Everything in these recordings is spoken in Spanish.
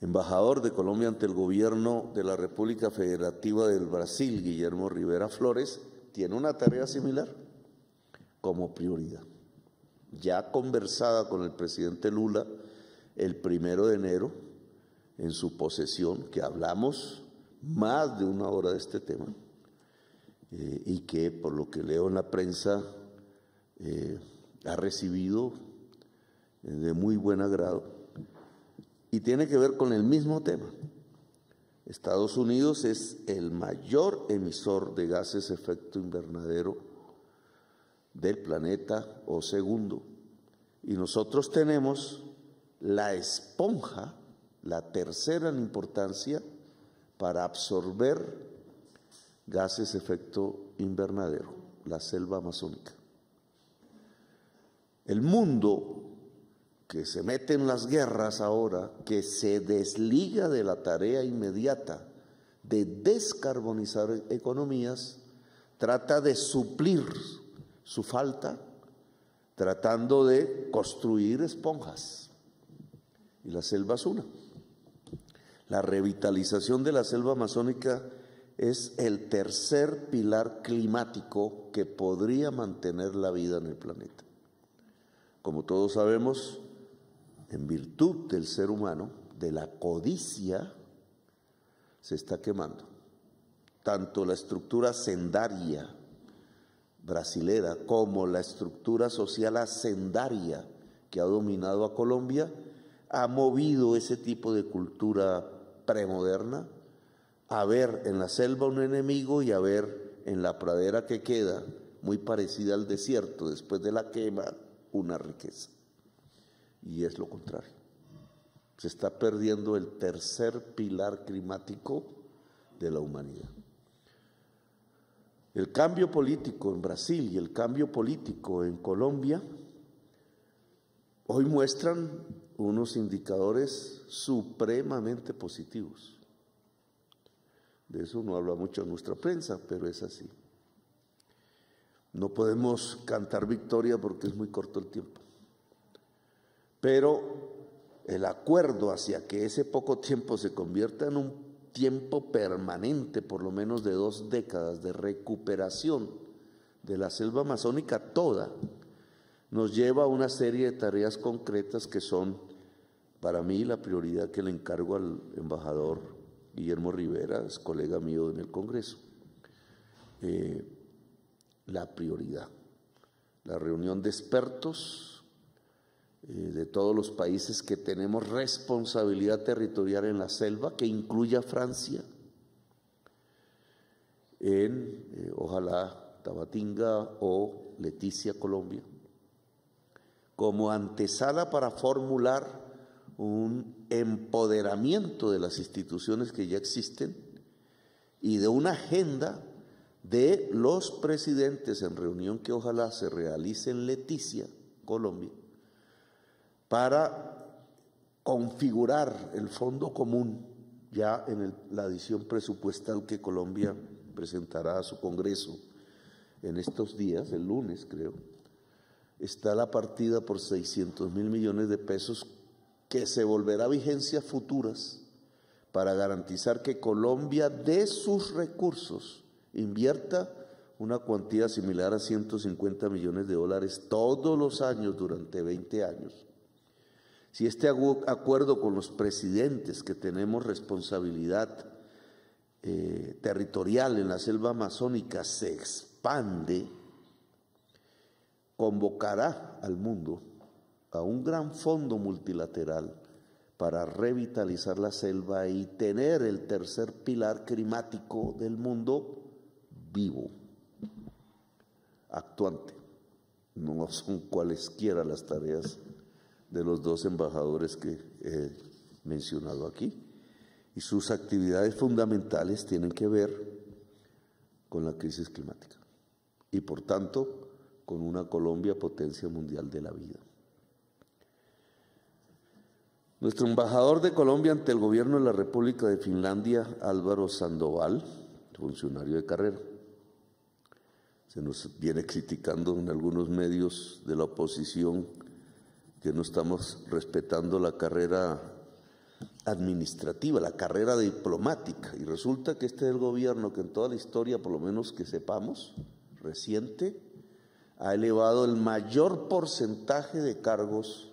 embajador de Colombia ante el gobierno de la República Federativa del Brasil, Guillermo Rivera Flores, tiene una tarea similar como prioridad. Ya conversada con el presidente Lula el primero de enero en su posesión, que hablamos más de una hora de este tema eh, y que por lo que leo en la prensa eh, ha recibido eh, de muy buen agrado y tiene que ver con el mismo tema. Estados Unidos es el mayor emisor de gases efecto invernadero del planeta o segundo. Y nosotros tenemos la esponja, la tercera en importancia, para absorber gases efecto invernadero, la selva amazónica. El mundo que se mete en las guerras ahora, que se desliga de la tarea inmediata de descarbonizar economías, trata de suplir su falta tratando de construir esponjas. Y la selva es una. La revitalización de la selva amazónica es el tercer pilar climático que podría mantener la vida en el planeta. Como todos sabemos, en virtud del ser humano, de la codicia, se está quemando. Tanto la estructura sendaria brasilera como la estructura social ascendaria que ha dominado a Colombia ha movido ese tipo de cultura premoderna a ver en la selva un enemigo y a ver en la pradera que queda, muy parecida al desierto después de la quema, una riqueza y es lo contrario. Se está perdiendo el tercer pilar climático de la humanidad. El cambio político en Brasil y el cambio político en Colombia hoy muestran unos indicadores supremamente positivos. De eso no habla mucho nuestra prensa, pero es así. No podemos cantar victoria porque es muy corto el tiempo pero el acuerdo hacia que ese poco tiempo se convierta en un tiempo permanente, por lo menos de dos décadas, de recuperación de la selva amazónica toda, nos lleva a una serie de tareas concretas que son, para mí, la prioridad que le encargo al embajador Guillermo Rivera, es colega mío en el Congreso. Eh, la prioridad, la reunión de expertos eh, de todos los países que tenemos responsabilidad territorial en la selva, que incluya Francia, en eh, ojalá Tabatinga o Leticia, Colombia, como antesala para formular un empoderamiento de las instituciones que ya existen y de una agenda de los presidentes en reunión que ojalá se realice en Leticia, Colombia, para configurar el fondo común ya en la adición presupuestal que Colombia presentará a su Congreso en estos días, el lunes creo, está la partida por 600 mil millones de pesos que se volverá a vigencias futuras para garantizar que Colombia de sus recursos invierta una cuantía similar a 150 millones de dólares todos los años durante 20 años si este acuerdo con los presidentes que tenemos responsabilidad eh, territorial en la selva amazónica se expande, convocará al mundo a un gran fondo multilateral para revitalizar la selva y tener el tercer pilar climático del mundo vivo, actuante. No son cualesquiera las tareas de los dos embajadores que he mencionado aquí. Y sus actividades fundamentales tienen que ver con la crisis climática y por tanto con una Colombia potencia mundial de la vida. Nuestro embajador de Colombia ante el gobierno de la República de Finlandia, Álvaro Sandoval, funcionario de carrera, se nos viene criticando en algunos medios de la oposición que no estamos respetando la carrera administrativa, la carrera diplomática. Y resulta que este es el gobierno que en toda la historia, por lo menos que sepamos, reciente, ha elevado el mayor porcentaje de cargos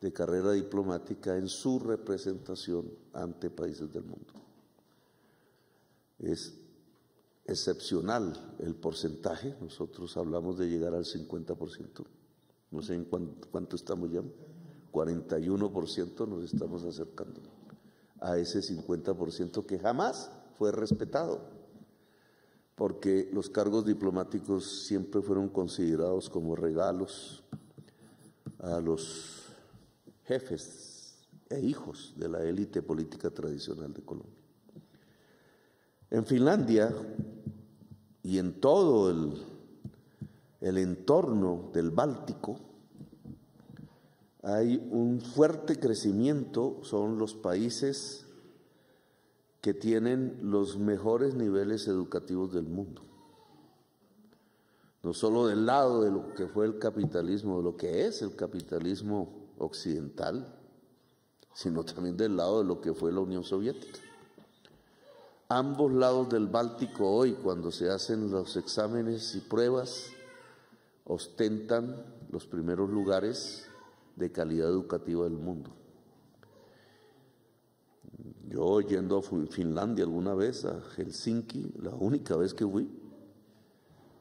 de carrera diplomática en su representación ante países del mundo. Es excepcional el porcentaje, nosotros hablamos de llegar al 50% no sé en cuánto, estamos ya, 41% nos estamos acercando a ese 50% que jamás fue respetado, porque los cargos diplomáticos siempre fueron considerados como regalos a los jefes e hijos de la élite política tradicional de Colombia. En Finlandia y en todo el entorno del Báltico, hay un fuerte crecimiento, son los países que tienen los mejores niveles educativos del mundo. No solo del lado de lo que fue el capitalismo, de lo que es el capitalismo occidental, sino también del lado de lo que fue la Unión Soviética. Ambos lados del Báltico hoy, cuando se hacen los exámenes y pruebas, ostentan los primeros lugares de calidad educativa del mundo. Yo yendo a Finlandia alguna vez, a Helsinki, la única vez que fui,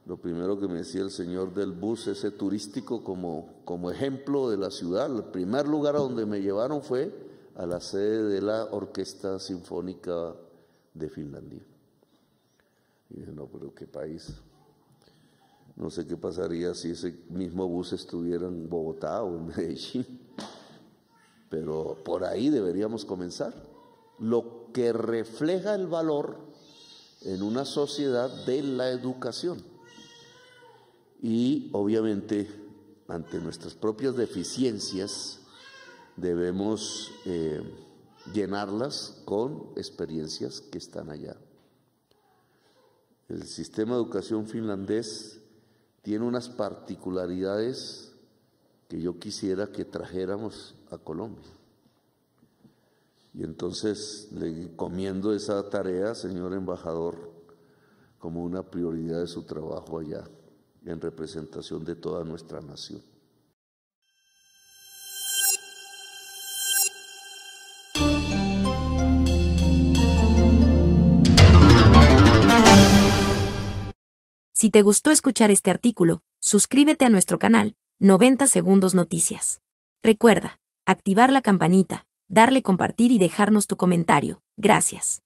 lo primero que me decía el señor del bus, ese turístico como, como ejemplo de la ciudad, el primer lugar a donde me llevaron fue a la sede de la Orquesta Sinfónica de Finlandia. Y dije, no, pero qué país, no sé qué pasaría si ese mismo bus estuviera en Bogotá o en Medellín, pero por ahí deberíamos comenzar. Lo que refleja el valor en una sociedad de la educación. Y obviamente, ante nuestras propias deficiencias, debemos eh, llenarlas con experiencias que están allá. El sistema de educación finlandés tiene unas particularidades que yo quisiera que trajéramos a Colombia. Y entonces le encomiendo esa tarea, señor embajador, como una prioridad de su trabajo allá, en representación de toda nuestra nación. Si te gustó escuchar este artículo, suscríbete a nuestro canal, 90 Segundos Noticias. Recuerda, activar la campanita, darle compartir y dejarnos tu comentario. Gracias.